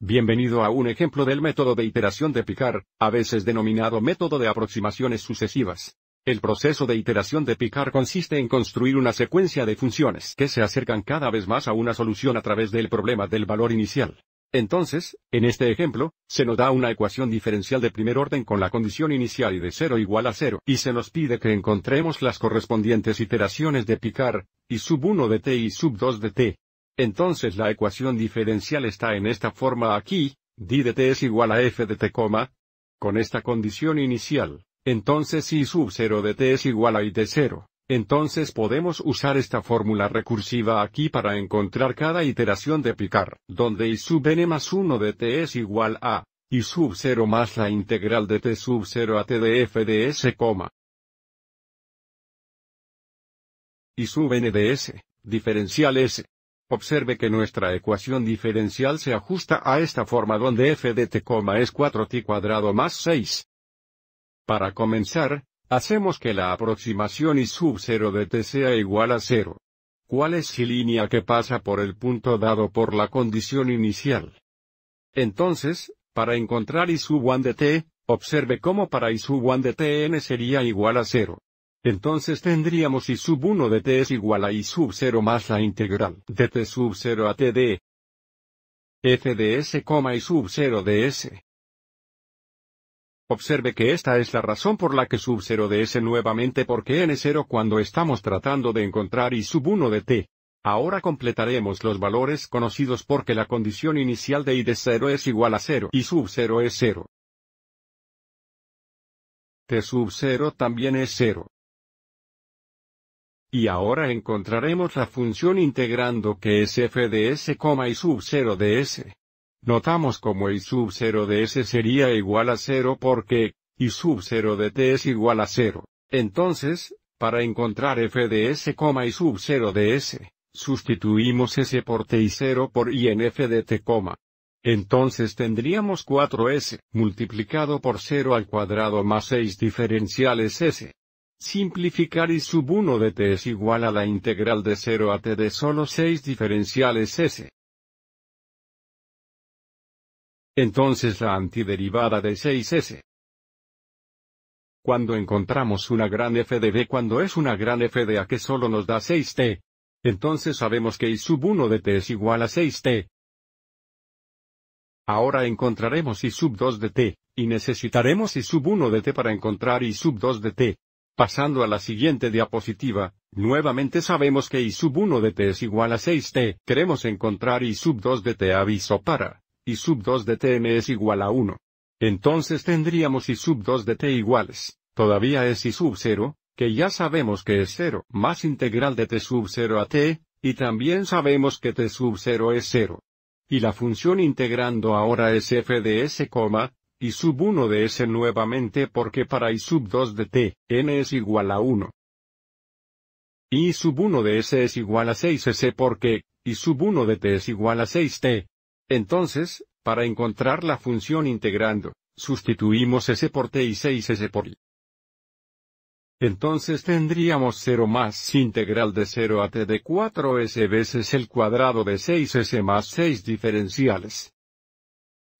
Bienvenido a un ejemplo del método de iteración de Picard, a veces denominado método de aproximaciones sucesivas. El proceso de iteración de Picard consiste en construir una secuencia de funciones que se acercan cada vez más a una solución a través del problema del valor inicial. Entonces, en este ejemplo, se nos da una ecuación diferencial de primer orden con la condición inicial y de 0 igual a 0, y se nos pide que encontremos las correspondientes iteraciones de Picard, y sub 1 de t y sub 2 de t. Entonces la ecuación diferencial está en esta forma aquí, d de t es igual a f de t, con esta condición inicial, entonces si sub 0 de t es igual a y de 0, entonces podemos usar esta fórmula recursiva aquí para encontrar cada iteración de picar, donde y sub n más 1 de t es igual a, y sub 0 más la integral de t sub 0 a t de f de s, y sub n de s, diferencial s. Observe que nuestra ecuación diferencial se ajusta a esta forma donde f de t, es 4t cuadrado más 6. Para comenzar, hacemos que la aproximación y sub 0 de t sea igual a 0. ¿Cuál es si línea que pasa por el punto dado por la condición inicial? Entonces, para encontrar y sub 1 de t, observe cómo para y sub 1 de n sería igual a 0. Entonces tendríamos y sub 1 de t es igual a y sub 0 más la integral de t sub 0 a t de f de s, y sub 0 de s. Observe que esta es la razón por la que sub 0 de s nuevamente porque n es 0 cuando estamos tratando de encontrar y sub 1 de t. Ahora completaremos los valores conocidos porque la condición inicial de i de 0 es igual a 0 y sub 0 es 0. t sub 0 también es 0. Y ahora encontraremos la función integrando que es f de s, y sub 0 de s. Notamos como y sub 0 de s sería igual a 0 porque, y sub 0 de t es igual a 0. Entonces, para encontrar f de s, y sub 0 de s, sustituimos s por t y 0 por y en f de t, entonces tendríamos 4s multiplicado por 0 al cuadrado más 6 diferenciales s. Simplificar y sub 1 de t es igual a la integral de 0 a t de solo 6 diferenciales s. Entonces la antiderivada de 6s. Cuando encontramos una gran f de b cuando es una gran f de a que solo nos da 6t, entonces sabemos que y sub 1 de t es igual a 6t. Ahora encontraremos y sub 2 de t, y necesitaremos y sub 1 de t para encontrar y sub 2 de t. Pasando a la siguiente diapositiva, nuevamente sabemos que y sub 1 de t es igual a 6t, queremos encontrar y sub 2 de t aviso para, I sub 2 de t tm es igual a 1. Entonces tendríamos y sub 2 de t iguales, todavía es I sub 0, que ya sabemos que es 0, más integral de t sub 0 a t, y también sabemos que t sub 0 es 0. Y la función integrando ahora es f de s, y sub 1 de S nuevamente porque para y sub 2 de T, n es igual a 1. y sub 1 de S es igual a 6S porque, y sub 1 de T es igual a 6T. Entonces, para encontrar la función integrando, sustituimos S por T y 6S por i. Entonces tendríamos 0 más integral de 0 a t de 4s veces el cuadrado de 6s más 6 diferenciales.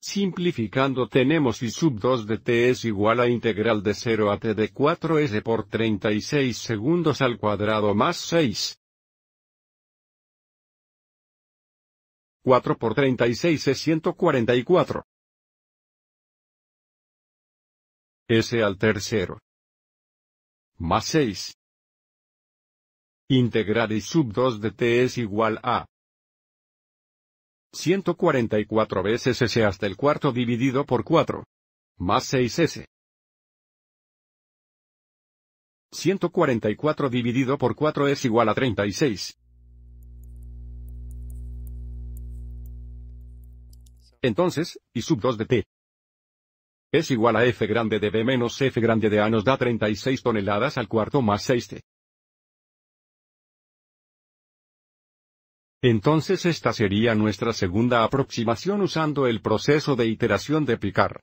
Simplificando tenemos y sub 2 de t es igual a integral de 0 a t de 4s por 36 segundos al cuadrado más 6. 4 por 36 es 144. S al tercero. Más 6. Integrar y sub 2 de t es igual a 144 veces S hasta el cuarto dividido por 4. Más 6S. 144 dividido por 4 es igual a 36. Entonces, y sub 2 de t es igual a f grande de b menos f grande de a nos da 36 toneladas al cuarto más 6t. Entonces esta sería nuestra segunda aproximación usando el proceso de iteración de Picard.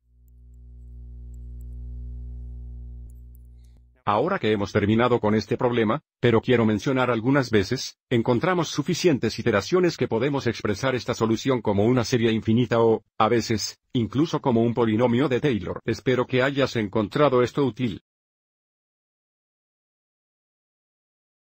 Ahora que hemos terminado con este problema, pero quiero mencionar algunas veces, encontramos suficientes iteraciones que podemos expresar esta solución como una serie infinita o, a veces, incluso como un polinomio de Taylor. Espero que hayas encontrado esto útil.